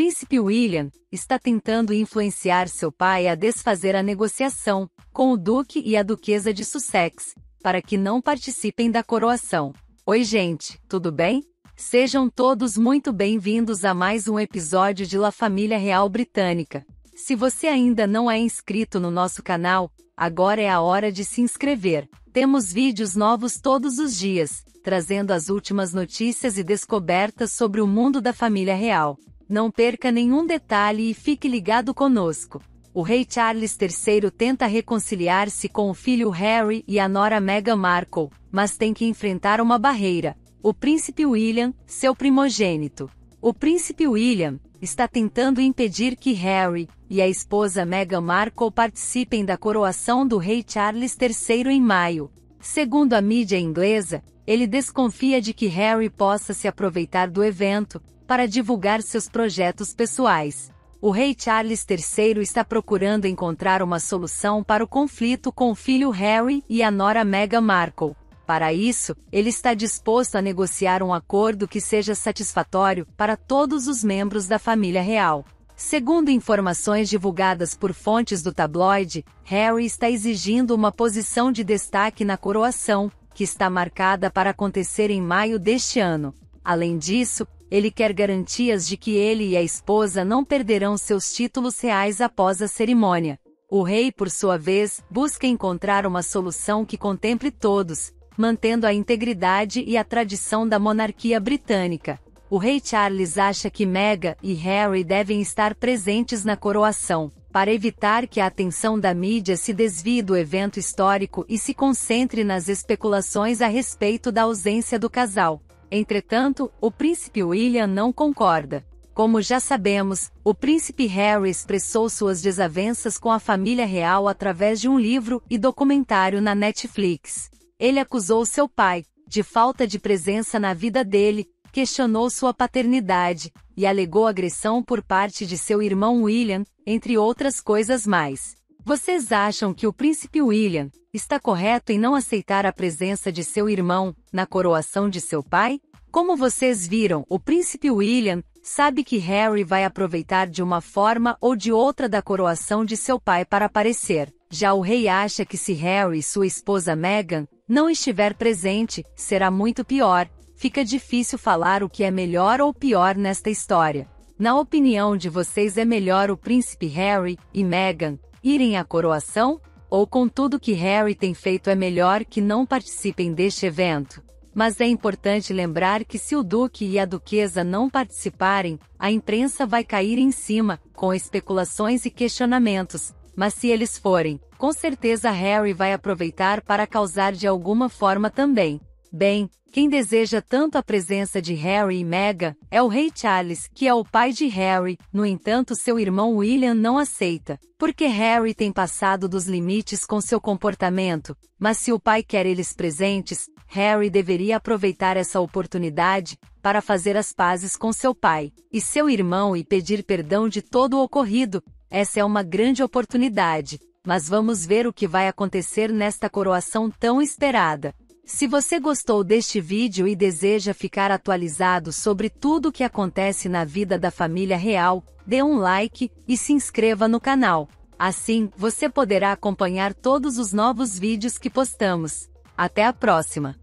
príncipe William está tentando influenciar seu pai a desfazer a negociação com o duque e a duquesa de Sussex, para que não participem da coroação. Oi, gente, tudo bem? Sejam todos muito bem-vindos a mais um episódio de La Família Real Britânica. Se você ainda não é inscrito no nosso canal, agora é a hora de se inscrever. Temos vídeos novos todos os dias, trazendo as últimas notícias e descobertas sobre o mundo da família real. Não perca nenhum detalhe e fique ligado conosco. O rei Charles III tenta reconciliar-se com o filho Harry e a nora Meghan Markle, mas tem que enfrentar uma barreira: o príncipe William, seu primogênito. O príncipe William está tentando impedir que Harry e a esposa Meghan Markle participem da coroação do rei Charles III em maio. Segundo a mídia inglesa, ele desconfia de que Harry possa se aproveitar do evento, para divulgar seus projetos pessoais. O rei Charles III está procurando encontrar uma solução para o conflito com o filho Harry e a nora Meghan Markle. Para isso, ele está disposto a negociar um acordo que seja satisfatório para todos os membros da família real. Segundo informações divulgadas por fontes do tabloide, Harry está exigindo uma posição de destaque na coroação, que está marcada para acontecer em maio deste ano. Além disso, ele quer garantias de que ele e a esposa não perderão seus títulos reais após a cerimônia. O rei, por sua vez, busca encontrar uma solução que contemple todos, mantendo a integridade e a tradição da monarquia britânica. O rei Charles acha que Meghan e Harry devem estar presentes na coroação, para evitar que a atenção da mídia se desvie do evento histórico e se concentre nas especulações a respeito da ausência do casal. Entretanto, o príncipe William não concorda. Como já sabemos, o príncipe Harry expressou suas desavenças com a família real através de um livro e documentário na Netflix. Ele acusou seu pai de falta de presença na vida dele, questionou sua paternidade e alegou agressão por parte de seu irmão William, entre outras coisas mais. Vocês acham que o príncipe William está correto em não aceitar a presença de seu irmão na coroação de seu pai? Como vocês viram, o príncipe William sabe que Harry vai aproveitar de uma forma ou de outra da coroação de seu pai para aparecer. Já o rei acha que se Harry e sua esposa Meghan não estiver presente, será muito pior. Fica difícil falar o que é melhor ou pior nesta história. Na opinião de vocês, é melhor o príncipe Harry e Meghan irem à coroação? Ou com tudo que Harry tem feito, é melhor que não participem deste evento? Mas é importante lembrar que se o duque e a duquesa não participarem, a imprensa vai cair em cima, com especulações e questionamentos, mas se eles forem, com certeza Harry vai aproveitar para causar de alguma forma também. Bem, quem deseja tanto a presença de Harry e Meghan é o rei Charles, que é o pai de Harry. No entanto, seu irmão William não aceita, porque Harry tem passado dos limites com seu comportamento. Mas se o pai quer eles presentes, Harry deveria aproveitar essa oportunidade para fazer as pazes com seu pai e seu irmão e pedir perdão de todo o ocorrido. Essa é uma grande oportunidade, mas vamos ver o que vai acontecer nesta coroação tão esperada. Se você gostou deste vídeo e deseja ficar atualizado sobre tudo o que acontece na vida da família real, dê um like e se inscreva no canal. Assim, você poderá acompanhar todos os novos vídeos que postamos. Até a próxima!